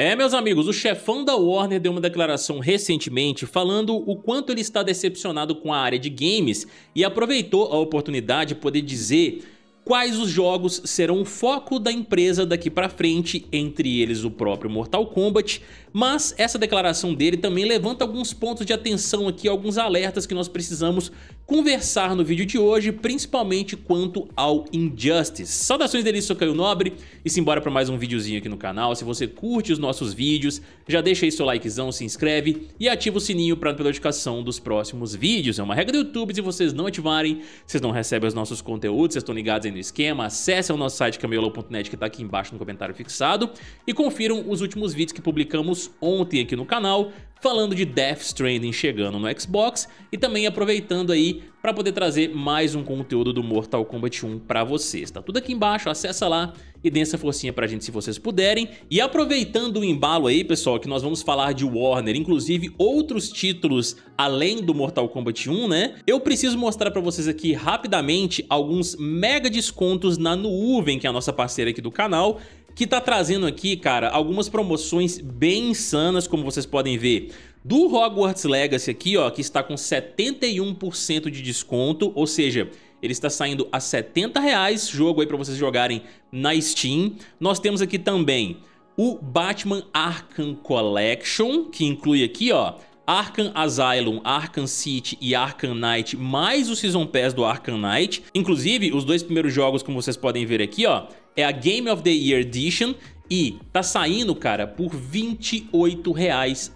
É, meus amigos, o chefão da Warner deu uma declaração recentemente falando o quanto ele está decepcionado com a área de games e aproveitou a oportunidade de poder dizer quais os jogos serão o foco da empresa daqui para frente, entre eles o próprio Mortal Kombat, mas essa declaração dele também levanta alguns pontos de atenção aqui, alguns alertas que nós precisamos conversar no vídeo de hoje, principalmente quanto ao Injustice. Saudações dele, sou Caio Nobre, e simbora para mais um videozinho aqui no canal. Se você curte os nossos vídeos, já deixa aí seu likezão, se inscreve e ativa o sininho para notificação dos próximos vídeos. É uma regra do YouTube, se vocês não ativarem, vocês não recebem os nossos conteúdos, vocês estão ligados aí no esquema, acessem o nosso site camelo.net que está aqui embaixo no comentário fixado e confiram os últimos vídeos que publicamos ontem aqui no canal, falando de Death Stranding chegando no Xbox e também aproveitando aí para poder trazer mais um conteúdo do Mortal Kombat 1 para vocês. Tá tudo aqui embaixo, acessa lá e dê essa forcinha pra gente se vocês puderem. E aproveitando o embalo aí, pessoal, que nós vamos falar de Warner, inclusive outros títulos além do Mortal Kombat 1, né? Eu preciso mostrar para vocês aqui rapidamente alguns mega descontos na nuvem, que é a nossa parceira aqui do canal, que tá trazendo aqui, cara, algumas promoções bem insanas, como vocês podem ver. Do Hogwarts Legacy aqui, ó, que está com 71% de desconto, ou seja, ele está saindo a 70 reais, jogo aí para vocês jogarem na Steam. Nós temos aqui também o Batman Arkham Collection, que inclui aqui, ó, Arkham Asylum, Arkham City e Arkham Knight, mais o Season Pass do Arkham Knight. Inclusive, os dois primeiros jogos, como vocês podem ver aqui, ó, é a Game of the Year Edition e tá saindo, cara, por R$ 28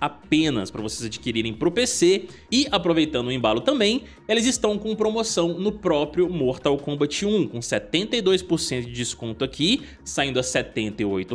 apenas para vocês adquirirem pro PC. E aproveitando o embalo também, eles estão com promoção no próprio Mortal Kombat 1, com 72% de desconto aqui, saindo a R$ 78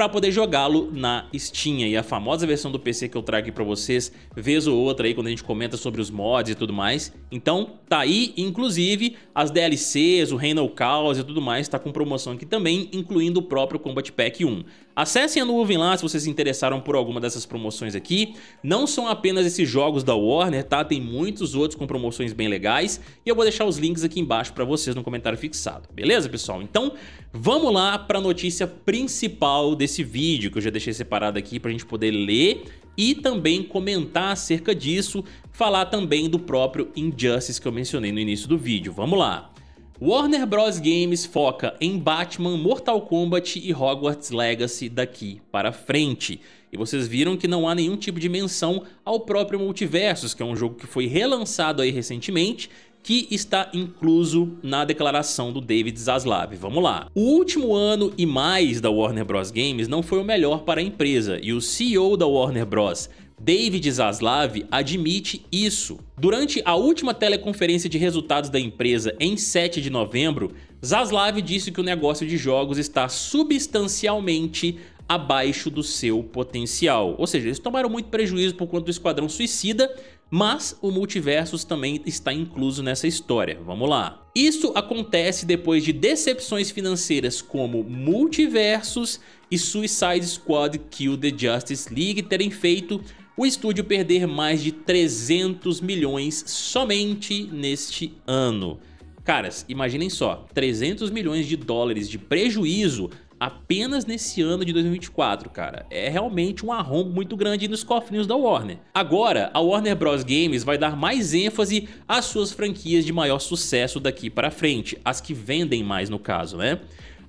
para poder jogá-lo na Steam. E a famosa versão do PC que eu trago aqui para vocês, vez ou outra aí, quando a gente comenta sobre os mods e tudo mais. Então, tá aí, inclusive, as DLCs, o Reino Chaos e tudo mais, tá com promoção aqui também, incluindo o próprio Combat Pack 1. Acessem a nuvem lá se vocês se interessaram por alguma dessas promoções aqui. Não são apenas esses jogos da Warner, tá? Tem muitos outros com promoções bem legais e eu vou deixar os links aqui embaixo para vocês no comentário fixado. Beleza, pessoal? Então, vamos lá para a notícia principal desse vídeo que eu já deixei separado aqui para a gente poder ler e também comentar acerca disso, falar também do próprio Injustice que eu mencionei no início do vídeo. Vamos lá. Warner Bros. Games foca em Batman, Mortal Kombat e Hogwarts Legacy daqui para frente. E vocês viram que não há nenhum tipo de menção ao próprio Multiversus, que é um jogo que foi relançado aí recentemente que está incluso na declaração do David Zaslav. Vamos lá. O último ano e mais da Warner Bros. Games não foi o melhor para a empresa, e o CEO da Warner Bros. David Zaslav admite isso. Durante a última teleconferência de resultados da empresa em 7 de novembro, Zaslav disse que o negócio de jogos está substancialmente abaixo do seu potencial. Ou seja, eles tomaram muito prejuízo por conta do Esquadrão Suicida, mas o Multiversus também está incluso nessa história. Vamos lá. Isso acontece depois de decepções financeiras como Multiversus e Suicide Squad Kill the Justice League terem feito o estúdio perder mais de 300 milhões somente neste ano. Caras, imaginem só, 300 milhões de dólares de prejuízo apenas nesse ano de 2024, cara. É realmente um arrombo muito grande nos cofrinhos da Warner. Agora, a Warner Bros Games vai dar mais ênfase às suas franquias de maior sucesso daqui para frente, as que vendem mais no caso, né?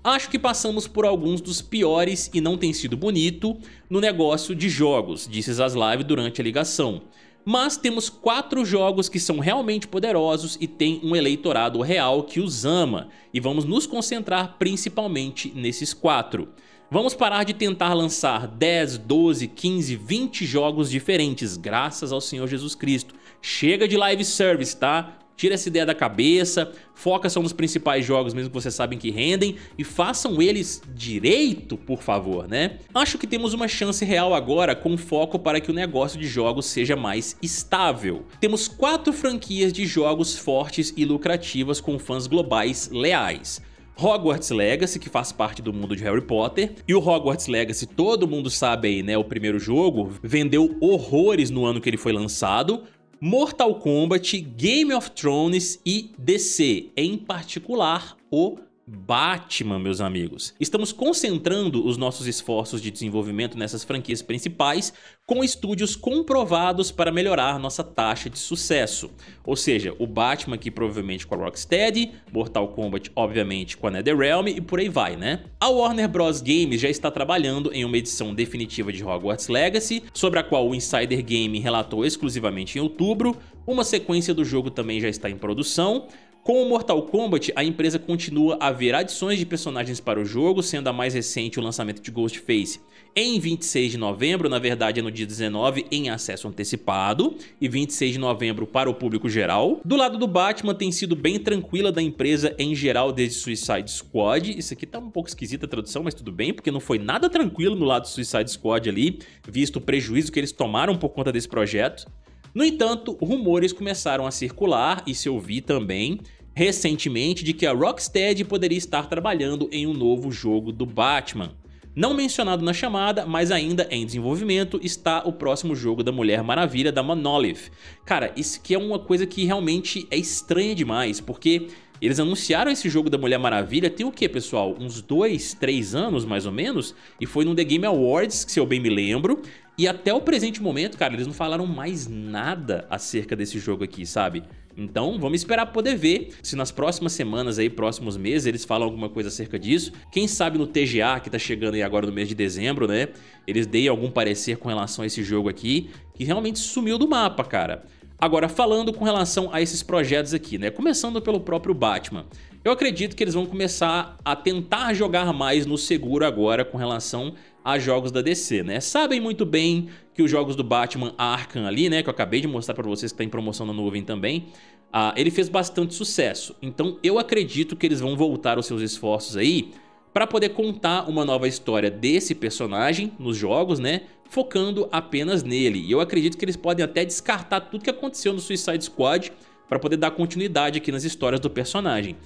Acho que passamos por alguns dos piores e não tem sido bonito no negócio de jogos, disse Zaslav durante a ligação. Mas temos quatro jogos que são realmente poderosos e tem um eleitorado real que os ama, e vamos nos concentrar principalmente nesses quatro. Vamos parar de tentar lançar 10, 12, 15, 20 jogos diferentes, graças ao Senhor Jesus Cristo. Chega de live service, tá? Tira essa ideia da cabeça, foca só nos principais jogos mesmo que vocês sabem que rendem e façam eles direito, por favor, né? Acho que temos uma chance real agora com foco para que o negócio de jogos seja mais estável. Temos quatro franquias de jogos fortes e lucrativas com fãs globais leais. Hogwarts Legacy, que faz parte do mundo de Harry Potter. E o Hogwarts Legacy, todo mundo sabe aí, né? O primeiro jogo vendeu horrores no ano que ele foi lançado. Mortal Kombat, Game of Thrones e DC, em particular o Batman, meus amigos. Estamos concentrando os nossos esforços de desenvolvimento nessas franquias principais com estúdios comprovados para melhorar nossa taxa de sucesso. Ou seja, o Batman aqui provavelmente com a Rocksteady, Mortal Kombat obviamente com a NetherRealm e por aí vai, né? A Warner Bros. Games já está trabalhando em uma edição definitiva de Hogwarts Legacy, sobre a qual o Insider Game relatou exclusivamente em outubro, uma sequência do jogo também já está em produção, com o Mortal Kombat, a empresa continua a ver adições de personagens para o jogo, sendo a mais recente o lançamento de Ghostface em 26 de novembro, na verdade é no dia 19 em acesso antecipado, e 26 de novembro para o público geral. Do lado do Batman tem sido bem tranquila da empresa em geral desde Suicide Squad, isso aqui tá um pouco esquisita a tradução, mas tudo bem, porque não foi nada tranquilo no lado do Suicide Squad ali, visto o prejuízo que eles tomaram por conta desse projeto. No entanto, rumores começaram a circular, e se eu vi também, recentemente, de que a Rocksteady poderia estar trabalhando em um novo jogo do Batman. Não mencionado na chamada, mas ainda em desenvolvimento, está o próximo jogo da Mulher Maravilha da Monolith. Cara, isso que é uma coisa que realmente é estranha demais, porque eles anunciaram esse jogo da Mulher Maravilha tem o que, pessoal? Uns 2, 3 anos mais ou menos? E foi no The Game Awards, se eu bem me lembro. E até o presente momento, cara, eles não falaram mais nada acerca desse jogo aqui, sabe? Então vamos esperar poder ver se nas próximas semanas aí, próximos meses, eles falam alguma coisa acerca disso. Quem sabe no TGA, que tá chegando aí agora no mês de dezembro, né? Eles deem algum parecer com relação a esse jogo aqui, que realmente sumiu do mapa, cara. Agora, falando com relação a esses projetos aqui, né? Começando pelo próprio Batman. Eu acredito que eles vão começar a tentar jogar mais no seguro agora com relação a jogos da DC, né? Sabem muito bem que os jogos do Batman Arkham ali, né, que eu acabei de mostrar para vocês que tá em promoção na nuvem também, uh, ele fez bastante sucesso. Então eu acredito que eles vão voltar os seus esforços aí para poder contar uma nova história desse personagem nos jogos, né, focando apenas nele. E eu acredito que eles podem até descartar tudo que aconteceu no Suicide Squad para poder dar continuidade aqui nas histórias do personagem.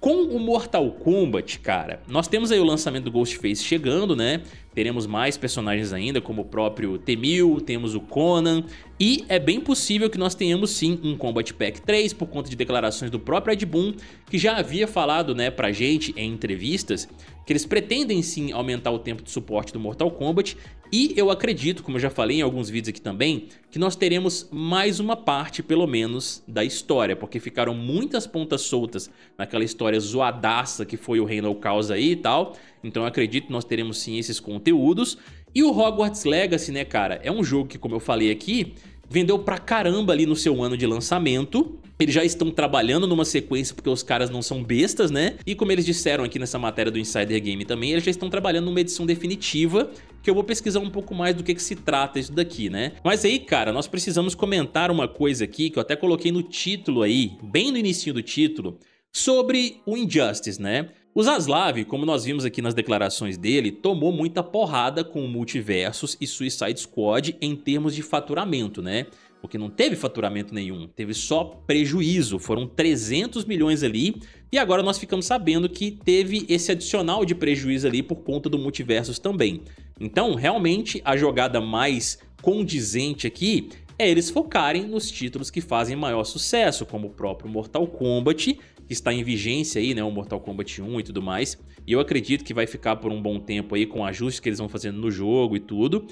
Com o Mortal Kombat, cara, nós temos aí o lançamento do Ghostface chegando, né? teremos mais personagens ainda, como o próprio Temil, temos o Conan, e é bem possível que nós tenhamos sim um Combat Pack 3 por conta de declarações do próprio Ed Boon, que já havia falado né, pra gente em entrevistas que eles pretendem sim aumentar o tempo de suporte do Mortal Kombat e eu acredito, como eu já falei em alguns vídeos aqui também, que nós teremos mais uma parte, pelo menos, da história, porque ficaram muitas pontas soltas naquela história zoadaça que foi o Reino ao Caos aí e tal, então eu acredito que nós teremos sim esses contos conteúdos. E o Hogwarts Legacy, né, cara, é um jogo que, como eu falei aqui, vendeu pra caramba ali no seu ano de lançamento. Eles já estão trabalhando numa sequência porque os caras não são bestas, né? E como eles disseram aqui nessa matéria do Insider Game também, eles já estão trabalhando numa edição definitiva que eu vou pesquisar um pouco mais do que, que se trata isso daqui, né? Mas aí, cara, nós precisamos comentar uma coisa aqui que eu até coloquei no título aí, bem no início do título, sobre o Injustice, né? O Zaslav, como nós vimos aqui nas declarações dele, tomou muita porrada com o Multiversus e Suicide Squad em termos de faturamento, né? Porque não teve faturamento nenhum, teve só prejuízo, foram 300 milhões ali e agora nós ficamos sabendo que teve esse adicional de prejuízo ali por conta do Multiversus também. Então, realmente, a jogada mais condizente aqui é eles focarem nos títulos que fazem maior sucesso, como o próprio Mortal Kombat que está em vigência aí, né, o Mortal Kombat 1 e tudo mais. E eu acredito que vai ficar por um bom tempo aí com ajustes que eles vão fazendo no jogo e tudo.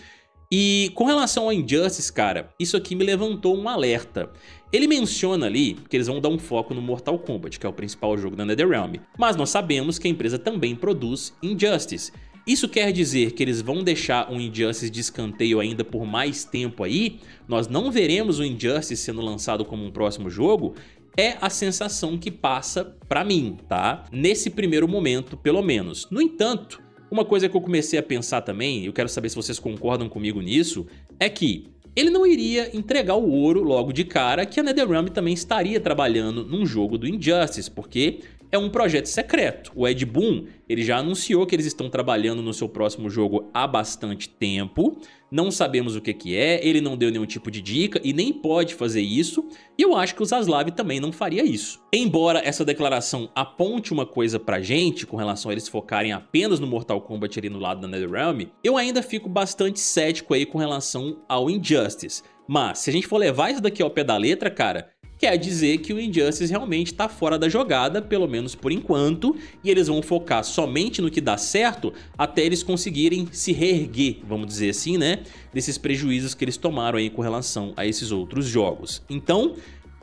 E com relação ao Injustice, cara, isso aqui me levantou um alerta. Ele menciona ali que eles vão dar um foco no Mortal Kombat, que é o principal jogo da NetherRealm, mas nós sabemos que a empresa também produz Injustice. Isso quer dizer que eles vão deixar o Injustice de escanteio ainda por mais tempo aí? Nós não veremos o Injustice sendo lançado como um próximo jogo? é a sensação que passa para mim, tá? Nesse primeiro momento, pelo menos. No entanto, uma coisa que eu comecei a pensar também, eu quero saber se vocês concordam comigo nisso, é que ele não iria entregar o ouro logo de cara que a NetherRealm também estaria trabalhando num jogo do Injustice, porque é um projeto secreto. O Ed Boon ele já anunciou que eles estão trabalhando no seu próximo jogo há bastante tempo. Não sabemos o que, que é, ele não deu nenhum tipo de dica e nem pode fazer isso. E eu acho que o Zaslav também não faria isso. Embora essa declaração aponte uma coisa pra gente com relação a eles focarem apenas no Mortal Kombat ali no lado da NetherRealm, eu ainda fico bastante cético aí com relação ao Injustice. Mas, se a gente for levar isso daqui ao pé da letra, cara, quer dizer que o Injustice realmente está fora da jogada, pelo menos por enquanto, e eles vão focar somente no que dá certo até eles conseguirem se reerguer, vamos dizer assim, né? Desses prejuízos que eles tomaram aí com relação a esses outros jogos. Então,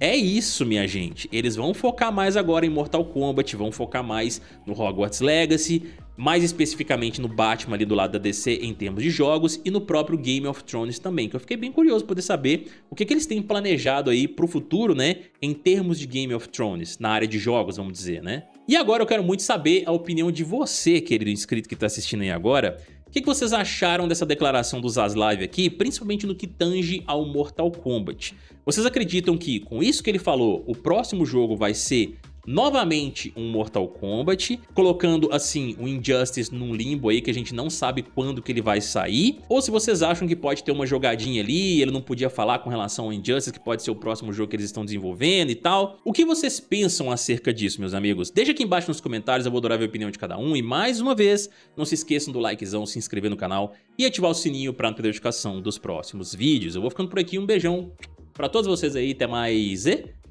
é isso, minha gente. Eles vão focar mais agora em Mortal Kombat, vão focar mais no Hogwarts Legacy, mais especificamente no Batman ali do lado da DC em termos de jogos e no próprio Game of Thrones também, que eu fiquei bem curioso poder saber o que, que eles têm planejado aí pro futuro, né, em termos de Game of Thrones, na área de jogos, vamos dizer, né? E agora eu quero muito saber a opinião de você, querido inscrito que tá assistindo aí agora, o que, que vocês acharam dessa declaração do Zaslav aqui, principalmente no que tange ao Mortal Kombat? Vocês acreditam que, com isso que ele falou, o próximo jogo vai ser novamente um Mortal Kombat, colocando assim o Injustice num limbo aí que a gente não sabe quando que ele vai sair, ou se vocês acham que pode ter uma jogadinha ali, ele não podia falar com relação ao Injustice, que pode ser o próximo jogo que eles estão desenvolvendo e tal. O que vocês pensam acerca disso, meus amigos? Deixa aqui embaixo nos comentários, eu vou adorar ver a opinião de cada um e mais uma vez, não se esqueçam do likezão, se inscrever no canal e ativar o sininho para não perder notificação dos próximos vídeos. Eu vou ficando por aqui, um beijão para todos vocês aí, até mais e...